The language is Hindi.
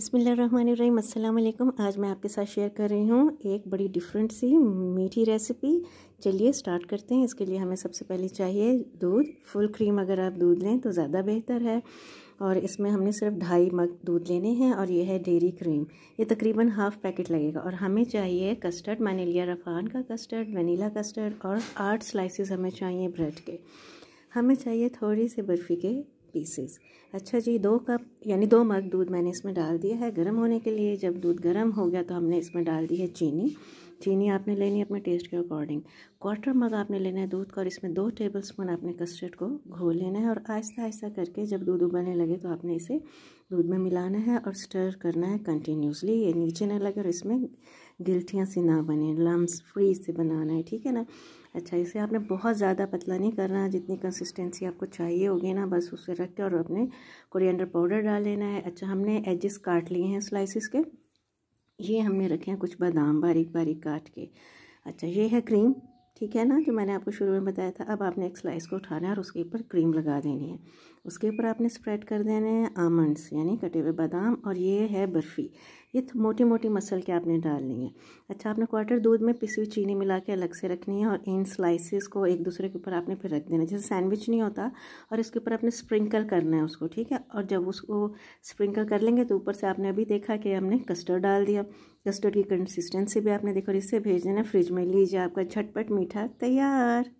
बसमीम अल्लाम आज मैं आपके साथ शेयर कर रही हूँ एक बड़ी डिफरेंट सी मीठी रेसिपी चलिए स्टार्ट करते हैं इसके लिए हमें सबसे पहले चाहिए दूध फुल क्रीम अगर आप दूध लें तो ज़्यादा बेहतर है और इसमें हमने सिर्फ ढाई मग दूध लेने हैं और यह है डेरी क्रीम ये तकरीबन हाफ़ पैकेट लगेगा और हमें चाहिए कस्टर्ड मैंने लिया रफान का कस्टर्ड वनीला कस्टर्ड और आठ स्लाइसिस हमें चाहिए ब्रेड के हमें चाहिए थोड़ी सी बर्फ़ी के पीसेस अच्छा जी दो कप यानी दो मग दूध मैंने इसमें डाल दिया है गर्म होने के लिए जब दूध गर्म हो गया तो हमने इसमें डाल दी है चीनी चीनी आपने लेनी है अपने टेस्ट के अकॉर्डिंग क्वार्टर मग आपने लेना है दूध का और इसमें दो टेबल स्पून आपने कस्टर्ड को घोल लेना है और आहिस्ता आहिस्ता करके जब दूध उबलने लगे तो आपने इसे दूध में मिलाना है और स्टर करना है कंटिन्यूसली ये नीचे ना लगे और इसमें गिल्टियाँ सी ना बने लम्स फ्री से बनाना है ठीक है ना अच्छा इसे आपने बहुत ज़्यादा पतला नहीं करना है जितनी कंसिस्टेंसी आपको चाहिए होगी ना बस उसे रख के और अपने कोरिएंडर पाउडर डाल लेना है अच्छा हमने एजेस काट लिए हैं स्लाइसिस के ये हमने रखे हैं कुछ बादाम बारीक बारीक काट के अच्छा ये है क्रीम ठीक है ना जो मैंने आपको शुरू में बताया था अब आपने एक स्लाइस को उठाना है और उसके ऊपर क्रीम लगा देनी है उसके ऊपर आपने स्प्रेड कर देने हैं आमंड्स यानी कटे हुए बादाम और ये है बर्फ़ी ये मोटी मोटी मसल के आपने डालनी है अच्छा आपने क्वार्टर दूध में पिसी हुई चीनी मिला के अलग से रखनी है और इन स्लाइसिस को एक दूसरे के ऊपर आपने फिर रख देना जैसे सैंडविच नहीं होता और इसके ऊपर आपने स्प्रिंकल करना है उसको ठीक है और जब उसको स्प्रिंकल कर लेंगे तो ऊपर से आपने अभी देखा कि हमने कस्टर्ड डाल दिया कस्टर्ड की कंसिस्टेंसी भी आपने देखो इसे भेज देना फ्रिज में लीजिए आपका झटपट मीठा तैयार